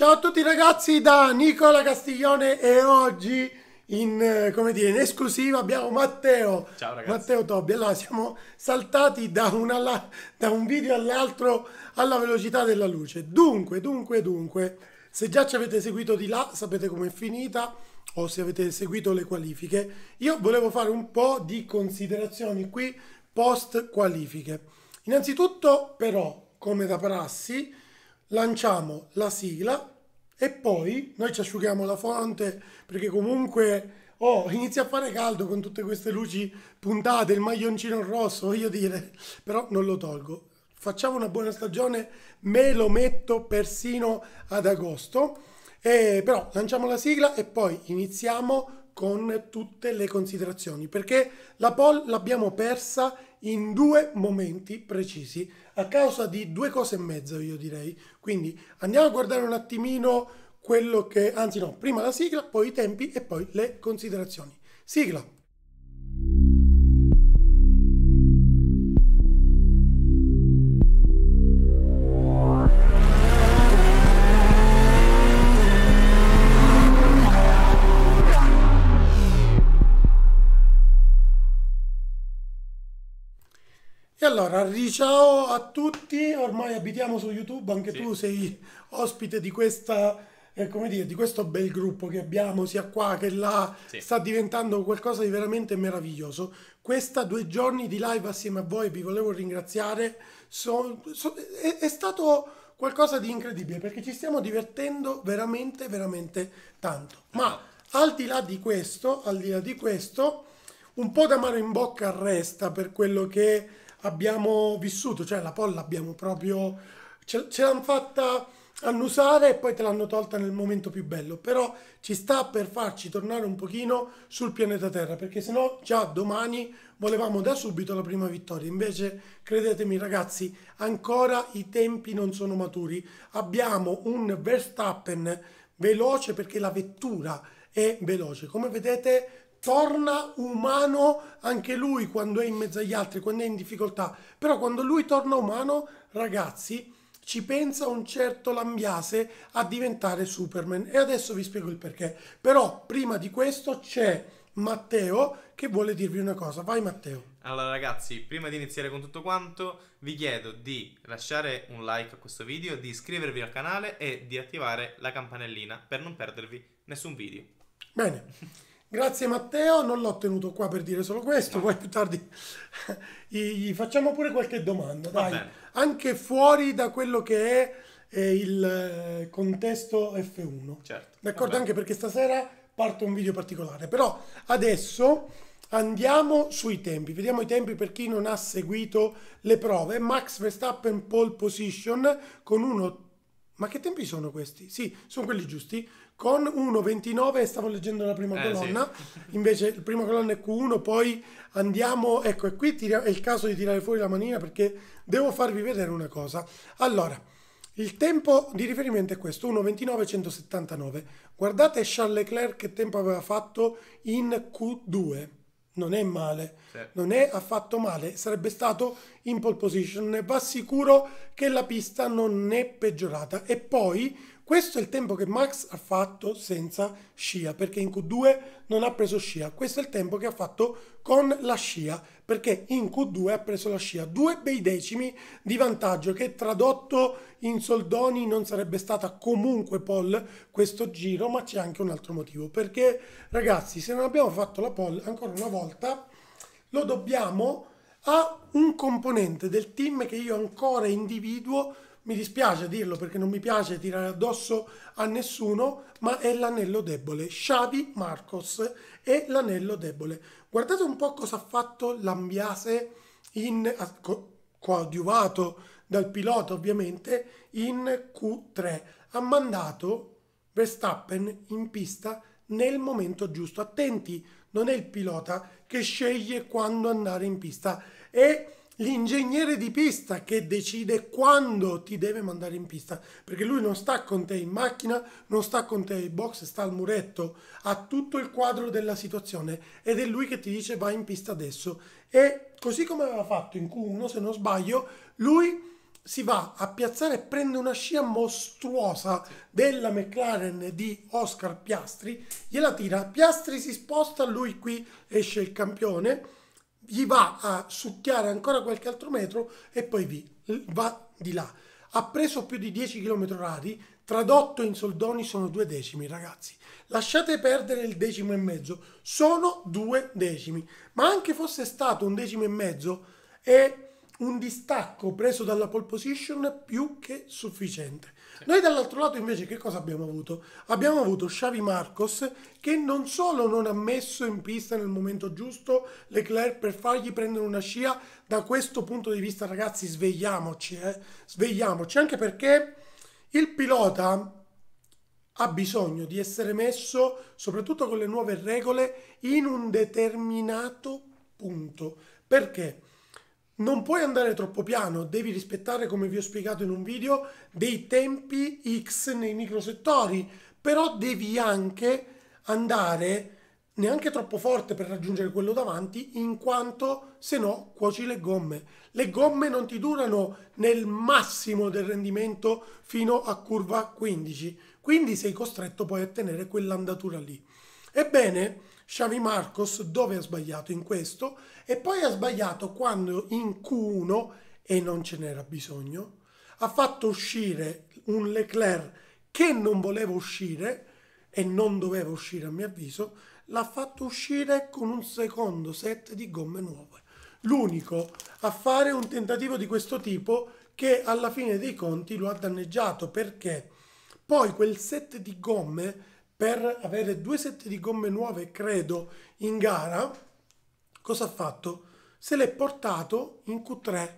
Ciao a tutti ragazzi da Nicola Castiglione e oggi in, eh, come dire, in esclusiva abbiamo Matteo. Ciao ragazzi. Matteo Tobbi. Allora siamo saltati da, una, da un video all'altro alla velocità della luce. Dunque, dunque, dunque, se già ci avete seguito di là sapete com'è finita o se avete seguito le qualifiche. Io volevo fare un po' di considerazioni qui post qualifiche. Innanzitutto però, come da prassi, lanciamo la sigla e poi noi ci asciughiamo la fonte perché comunque oh, inizia a fare caldo con tutte queste luci puntate, il maglioncino rosso, voglio dire, però non lo tolgo. Facciamo una buona stagione, me lo metto persino ad agosto, e, però lanciamo la sigla e poi iniziamo con tutte le considerazioni perché la poll l'abbiamo persa in due momenti precisi a causa di due cose e mezza, io direi. Quindi andiamo a guardare un attimino quello che, anzi no, prima la sigla, poi i tempi e poi le considerazioni. Sigla! Allora, ciao a tutti, ormai abitiamo su YouTube, anche sì. tu sei ospite di, questa, eh, dire, di questo bel gruppo che abbiamo sia qua che là, sì. sta diventando qualcosa di veramente meraviglioso. Questa due giorni di live assieme a voi, vi volevo ringraziare, so, so, è, è stato qualcosa di incredibile perché ci stiamo divertendo veramente, veramente tanto. Ma al di là di questo, al di là di questo, un po' d'amaro in bocca resta per quello che abbiamo vissuto, cioè la polla abbiamo proprio, ce, ce l'hanno fatta annusare e poi te l'hanno tolta nel momento più bello, però ci sta per farci tornare un pochino sul pianeta Terra, perché sennò già domani volevamo da subito la prima vittoria, invece credetemi ragazzi, ancora i tempi non sono maturi, abbiamo un Verstappen veloce perché la vettura è veloce, come vedete torna umano anche lui quando è in mezzo agli altri, quando è in difficoltà. Però quando lui torna umano, ragazzi, ci pensa un certo Lambiase a diventare Superman. E adesso vi spiego il perché. Però prima di questo c'è Matteo che vuole dirvi una cosa. Vai Matteo. Allora ragazzi, prima di iniziare con tutto quanto, vi chiedo di lasciare un like a questo video, di iscrivervi al canale e di attivare la campanellina per non perdervi nessun video. Bene. Grazie Matteo, non l'ho tenuto qua per dire solo questo, poi più tardi gli facciamo pure qualche domanda, dai, anche fuori da quello che è il eh, contesto F1. Certo. D'accordo, anche perché stasera parte un video particolare, però adesso andiamo sui tempi, vediamo i tempi per chi non ha seguito le prove. Max Verstappen pole position con uno... Ma che tempi sono questi? Sì, sono quelli giusti con 1.29 stavo leggendo la prima eh, colonna sì. invece il primo colonna è Q1 poi andiamo ecco e qui tira, è il caso di tirare fuori la manina perché devo farvi vedere una cosa allora il tempo di riferimento è questo 1.29.179 guardate Charles Leclerc che tempo aveva fatto in Q2 non è male, sì. non è affatto male, sarebbe stato in pole position, va sicuro che la pista non è peggiorata. E poi questo è il tempo che Max ha fatto senza scia, perché in Q2 non ha preso scia. Questo è il tempo che ha fatto con la scia, perché in Q2 ha preso la scia. Due bei decimi di vantaggio che tradotto in soldoni non sarebbe stata comunque poll questo giro, ma c'è anche un altro motivo. Perché ragazzi, se non abbiamo fatto la poll, ancora una volta, lo dobbiamo a un componente del team che io ancora individuo mi dispiace dirlo perché non mi piace tirare addosso a nessuno, ma è l'anello debole. Xavi Marcos è l'anello debole. Guardate un po' cosa ha fatto l'Ambiase in, coadiuvato dal pilota ovviamente in Q3. Ha mandato Verstappen in pista nel momento giusto. Attenti, non è il pilota che sceglie quando andare in pista. E l'ingegnere di pista che decide quando ti deve mandare in pista, perché lui non sta con te in macchina, non sta con te in box, sta al muretto, ha tutto il quadro della situazione ed è lui che ti dice vai in pista adesso. E così come aveva fatto in Q1, se non sbaglio, lui si va a piazzare e prende una scia mostruosa della McLaren di Oscar Piastri, gliela tira, Piastri si sposta, lui qui esce il campione gli va a succhiare ancora qualche altro metro e poi vi, va di là. Ha preso più di 10 km orari, tradotto in soldoni sono due decimi, ragazzi. Lasciate perdere il decimo e mezzo, sono due decimi. Ma anche fosse stato un decimo e mezzo, è un distacco preso dalla pole position più che sufficiente. Noi dall'altro lato invece che cosa abbiamo avuto? Abbiamo avuto Xavi Marcos che non solo non ha messo in pista nel momento giusto Leclerc per fargli prendere una scia, da questo punto di vista ragazzi svegliamoci, eh? svegliamoci anche perché il pilota ha bisogno di essere messo, soprattutto con le nuove regole, in un determinato punto. Perché? Non puoi andare troppo piano, devi rispettare, come vi ho spiegato in un video, dei tempi X nei microsettori, però devi anche andare neanche troppo forte per raggiungere quello davanti, in quanto se no cuoci le gomme. Le gomme non ti durano nel massimo del rendimento fino a curva 15, quindi sei costretto poi a tenere quell'andatura lì. Ebbene, Xavi Marcos dove ha sbagliato in questo e poi ha sbagliato quando in Q1 e non ce n'era bisogno ha fatto uscire un Leclerc che non voleva uscire e non doveva uscire a mio avviso l'ha fatto uscire con un secondo set di gomme nuove l'unico a fare un tentativo di questo tipo che alla fine dei conti lo ha danneggiato perché poi quel set di gomme per avere due set di gomme nuove, credo, in gara, cosa ha fatto? Se l'è portato in Q3,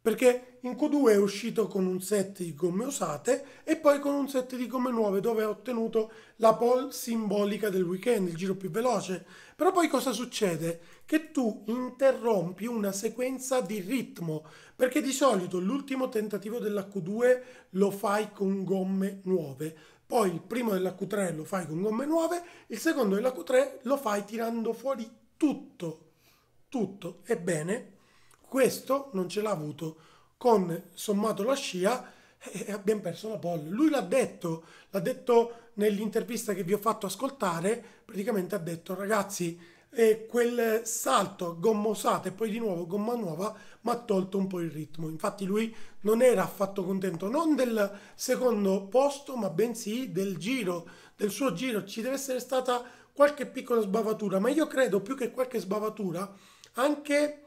perché in Q2 è uscito con un set di gomme usate e poi con un set di gomme nuove dove ha ottenuto la pole simbolica del weekend, il giro più veloce. Però poi cosa succede? Che tu interrompi una sequenza di ritmo, perché di solito l'ultimo tentativo della Q2 lo fai con gomme nuove, poi il primo della Q3 lo fai con gomme nuove, il secondo della Q3 lo fai tirando fuori tutto, tutto. Ebbene, questo non ce l'ha avuto con sommato la scia e eh, eh, abbiamo perso la pole. Lui l'ha detto, l'ha detto nell'intervista che vi ho fatto ascoltare, praticamente ha detto ragazzi e quel salto gomma usata e poi di nuovo gomma nuova mi ha tolto un po' il ritmo. Infatti lui non era affatto contento non del secondo posto, ma bensì del giro, del suo giro. Ci deve essere stata qualche piccola sbavatura, ma io credo più che qualche sbavatura anche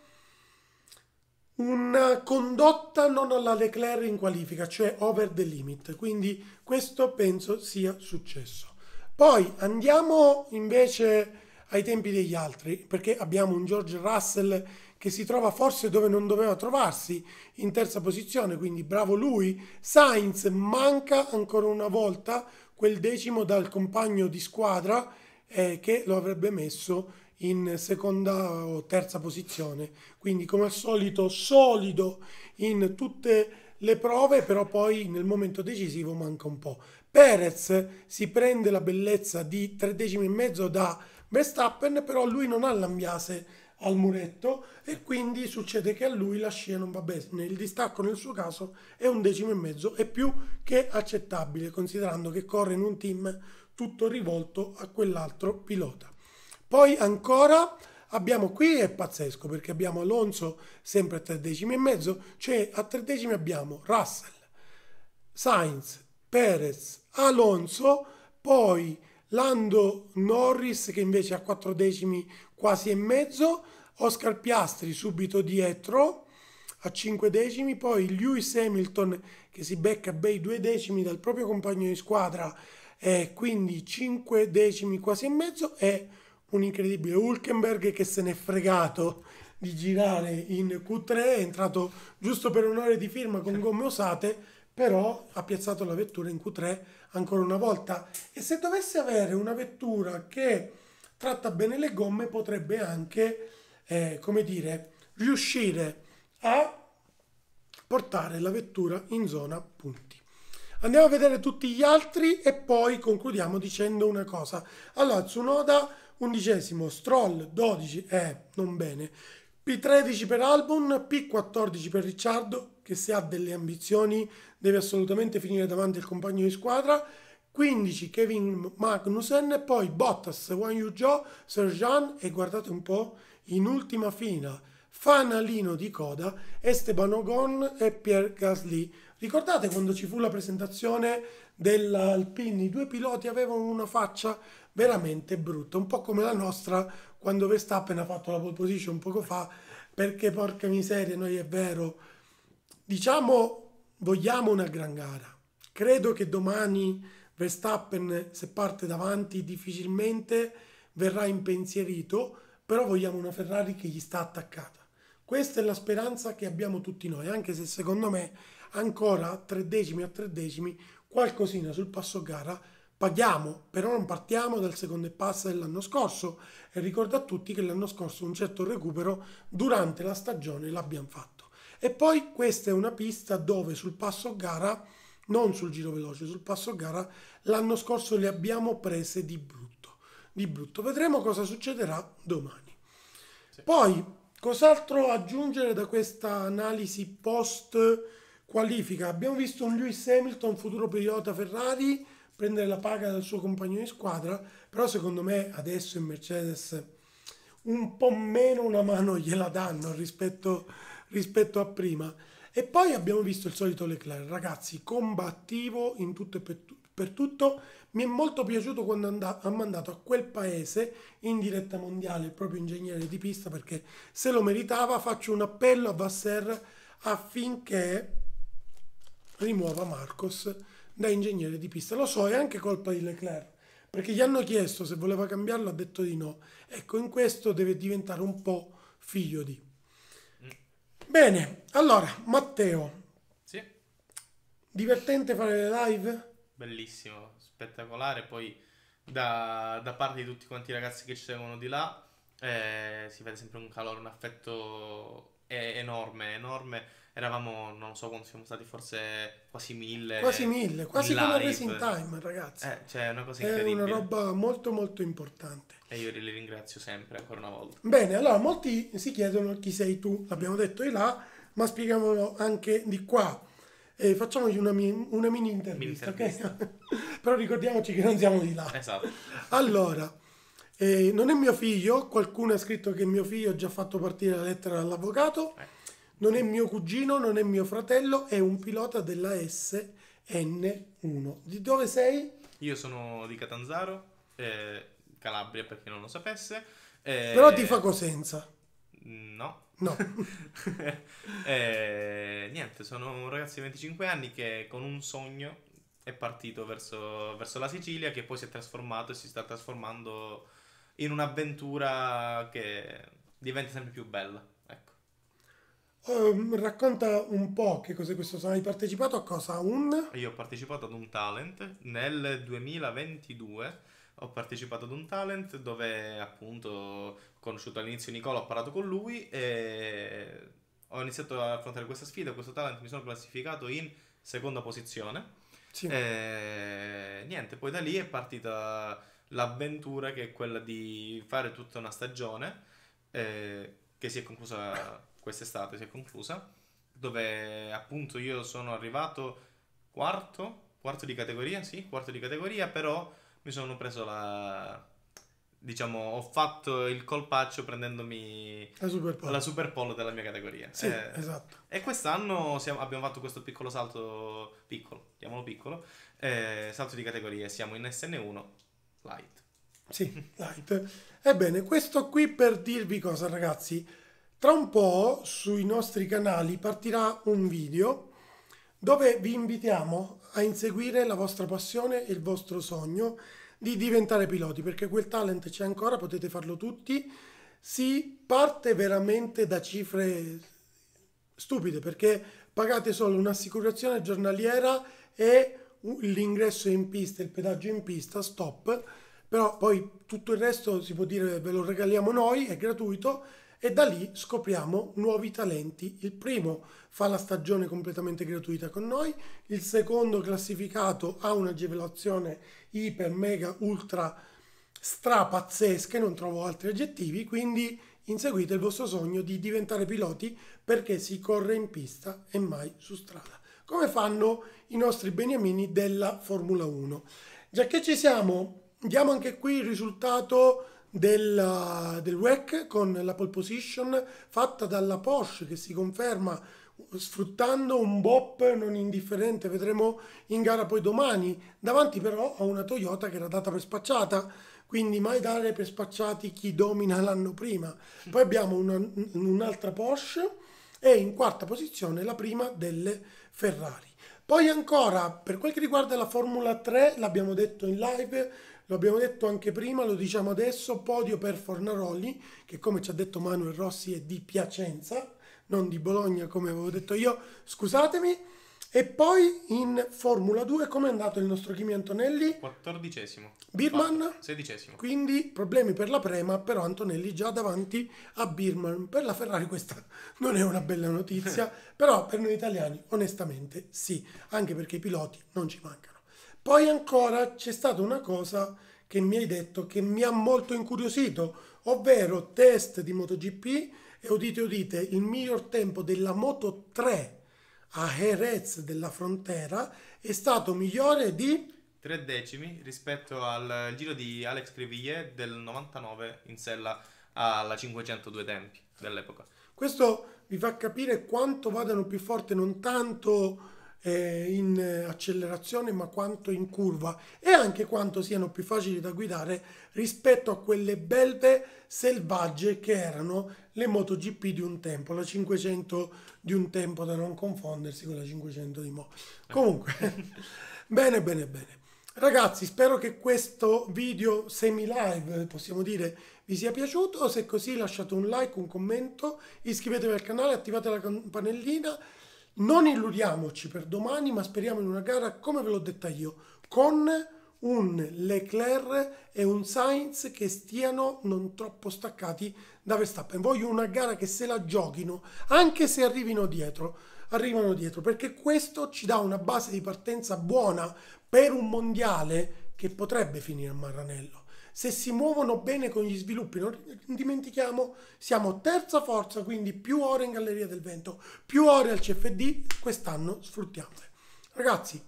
una condotta non alla Leclerc in qualifica, cioè over the limit. Quindi questo penso sia successo. Poi andiamo invece ai tempi degli altri, perché abbiamo un George Russell che si trova forse dove non doveva trovarsi, in terza posizione, quindi bravo lui. Sainz manca ancora una volta quel decimo dal compagno di squadra eh, che lo avrebbe messo in seconda o terza posizione. Quindi come al solito solido in tutte le prove, però poi nel momento decisivo manca un po'. Perez si prende la bellezza di tre decimi e mezzo da Verstappen però lui non ha l'ambiase al muretto e quindi succede che a lui la scia non va bene. Il distacco nel suo caso è un decimo e mezzo e più che accettabile considerando che corre in un team tutto rivolto a quell'altro pilota. Poi ancora abbiamo qui è pazzesco perché abbiamo Alonso sempre a tre decimi e mezzo, cioè a tre decimi abbiamo Russell, Sainz, Perez, Alonso, poi Lando Norris che invece ha 4 decimi quasi e mezzo, Oscar Piastri subito dietro a 5 decimi, poi Lewis Hamilton che si becca bei 2 decimi dal proprio compagno di squadra, eh, quindi 5 decimi quasi e mezzo e un incredibile Hulkenberg che se n'è fregato di girare in Q3, è entrato giusto per onore di firma con gomme osate però ha piazzato la vettura in Q3 ancora una volta e se dovesse avere una vettura che tratta bene le gomme potrebbe anche, eh, come dire, riuscire a portare la vettura in zona punti. Andiamo a vedere tutti gli altri e poi concludiamo dicendo una cosa. Allora, Tsunoda undicesimo, Stroll 12, eh, non bene, P13 per Albon, P14 per Ricciardo, che se ha delle ambizioni deve assolutamente finire davanti al compagno di squadra, 15 Kevin Magnussen, poi Bottas, Wang Yu Zhou, Serjan e guardate un po', in ultima fila, fanalino di coda, Esteban Ogon e Pierre Gasly. Ricordate quando ci fu la presentazione dell'Alpini? I due piloti avevano una faccia veramente brutta, un po' come la nostra quando Verstappen ha fatto la pole position poco fa, perché porca miseria, noi è vero, diciamo, vogliamo una gran gara. Credo che domani Verstappen, se parte davanti, difficilmente verrà impensierito, però vogliamo una Ferrari che gli sta attaccata. Questa è la speranza che abbiamo tutti noi, anche se secondo me ancora a tre decimi a tre decimi qualcosina sul passo gara Paghiamo, però non partiamo dal secondo pass dell'anno scorso e ricordo a tutti che l'anno scorso un certo recupero durante la stagione l'abbiamo fatto. E poi questa è una pista dove sul passo gara, non sul giro veloce, sul passo gara, l'anno scorso le abbiamo prese di brutto. Di brutto. Vedremo cosa succederà domani. Sì. Poi, cos'altro aggiungere da questa analisi post qualifica? Abbiamo visto un Lewis Hamilton, futuro pilota Ferrari prendere la paga dal suo compagno di squadra, però secondo me adesso in Mercedes un po' meno una mano gliela danno rispetto, rispetto a prima. E poi abbiamo visto il solito Leclerc, ragazzi, combattivo in tutto e per, per tutto. Mi è molto piaciuto quando and- ha mandato a quel paese in diretta mondiale il proprio ingegnere di pista perché se lo meritava. Faccio un appello a Vasser affinché rimuova Marcos da ingegnere di pista. Lo so, è anche colpa di Leclerc, perché gli hanno chiesto se voleva cambiarlo, ha detto di no. Ecco, in questo deve diventare un po' figlio di. Bene, allora, Matteo. Sì. Divertente fare le live? Bellissimo, spettacolare, poi da, da parte di tutti quanti i ragazzi che ci seguono di là eh, si vede sempre un calore, un affetto enorme, enorme eravamo, non so quanto siamo stati, forse quasi mille. Quasi mille, quasi live. come Racing Time, ragazzi. Eh, cioè, è una cosa incredibile. È una roba molto molto importante. E io li ringrazio sempre, ancora una volta. Bene, allora, molti si chiedono chi sei tu, l'abbiamo detto di là, ma spieghiamolo anche di qua. E facciamoci una, mi- una mini intervista, mini intervista. Okay? però ricordiamoci che non siamo di là. Esatto. Allora... Eh, non è mio figlio, qualcuno ha scritto che mio figlio ha già fatto partire la lettera all'avvocato. Eh non è mio cugino, non è mio fratello, è un pilota della SN1. Di dove sei? Io sono di Catanzaro, eh, Calabria per chi non lo sapesse. Eh, Però ti fa Cosenza. Mm, no. No. eh, niente, sono un ragazzo di 25 anni che con un sogno è partito verso, verso la Sicilia che poi si è trasformato e si sta trasformando in un'avventura che diventa sempre più bella. Um, racconta un po' che cos'è questo sono hai partecipato a cosa? Un... Io ho partecipato ad un talent nel 2022 ho partecipato ad un talent dove appunto ho conosciuto all'inizio Nicola, ho parlato con lui e ho iniziato ad affrontare questa sfida, questo talent mi sono classificato in seconda posizione sì. e niente, poi da lì è partita l'avventura che è quella di fare tutta una stagione eh, che si è conclusa quest'estate si è conclusa, dove appunto io sono arrivato quarto, quarto di categoria, sì, quarto di categoria, però mi sono preso la... diciamo, ho fatto il colpaccio prendendomi la Super Polo, della mia categoria. Sì, eh, esatto. E quest'anno siamo, abbiamo fatto questo piccolo salto, piccolo, chiamalo piccolo, eh, salto di categoria, siamo in SN1 Light. Sì, light. Ebbene, questo qui per dirvi cosa, ragazzi. Tra un po' sui nostri canali partirà un video dove vi invitiamo a inseguire la vostra passione e il vostro sogno di diventare piloti, perché quel talent c'è ancora, potete farlo tutti. Si parte veramente da cifre stupide, perché pagate solo un'assicurazione giornaliera e l'ingresso in pista, il pedaggio in pista, stop, però poi tutto il resto si può dire ve lo regaliamo noi, è gratuito e da lì scopriamo nuovi talenti. Il primo fa la stagione completamente gratuita con noi, il secondo classificato ha un'agevolazione iper, mega, ultra stra pazzesca e non trovo altri aggettivi, quindi inseguite il vostro sogno di diventare piloti perché si corre in pista e mai su strada, come fanno i nostri beniamini della Formula 1. Già che ci siamo, diamo anche qui il risultato del, del WEC con la pole position fatta dalla Porsche che si conferma sfruttando un bop non indifferente, vedremo in gara poi domani, davanti però a una Toyota che era data per spacciata, quindi mai dare per spacciati chi domina l'anno prima. Poi abbiamo una, un'altra Porsche e in quarta posizione la prima delle Ferrari. Poi ancora, per quel che riguarda la Formula 3, l'abbiamo detto in live, lo abbiamo detto anche prima, lo diciamo adesso, podio per Fornaroli, che come ci ha detto Manuel Rossi è di Piacenza, non di Bologna come avevo detto io, scusatemi. E poi in Formula 2 come è andato il nostro Kimi Antonelli? Quattordicesimo. Birman? 16 Sedicesimo. Quindi problemi per la Prema, però Antonelli già davanti a Birman. Per la Ferrari questa non è una bella notizia, però per noi italiani onestamente sì, anche perché i piloti non ci mancano. Poi ancora c'è stata una cosa che mi hai detto che mi ha molto incuriosito, ovvero test di MotoGP e udite udite, il miglior tempo della Moto 3 a Jerez della frontera è stato migliore di tre decimi rispetto al giro di Alex Crevillé del 99 in sella alla 502 tempi dell'epoca. Questo vi fa capire quanto vadano più forte non tanto eh, in eh, accelerazione ma quanto in curva e anche quanto siano più facili da guidare rispetto a quelle belve selvagge che erano le MotoGP di un tempo, la 500 di un tempo da non confondersi con la 500 di Mo. Comunque, bene, bene, bene. Ragazzi, spero che questo video semi-live, possiamo dire, vi sia piaciuto. Se è così lasciate un like, un commento, iscrivetevi al canale, attivate la campanellina. Non illudiamoci per domani, ma speriamo in una gara, come ve l'ho detta io, con un Leclerc e un Sainz che stiano non troppo staccati da Verstappen. Voglio una gara che se la giochino, anche se arrivino dietro, arrivano dietro, perché questo ci dà una base di partenza buona per un mondiale che potrebbe finire a Marranello. Se si muovono bene con gli sviluppi, non dimentichiamo, siamo terza forza, quindi più ore in Galleria del Vento, più ore al CFD, quest'anno sfruttiamole. Ragazzi,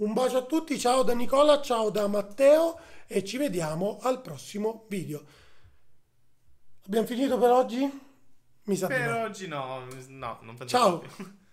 un bacio a tutti, ciao da Nicola, ciao da Matteo e ci vediamo al prossimo video. Abbiamo finito per oggi? Mi sa Per oggi no, no, non facciamo. Ciao. Più.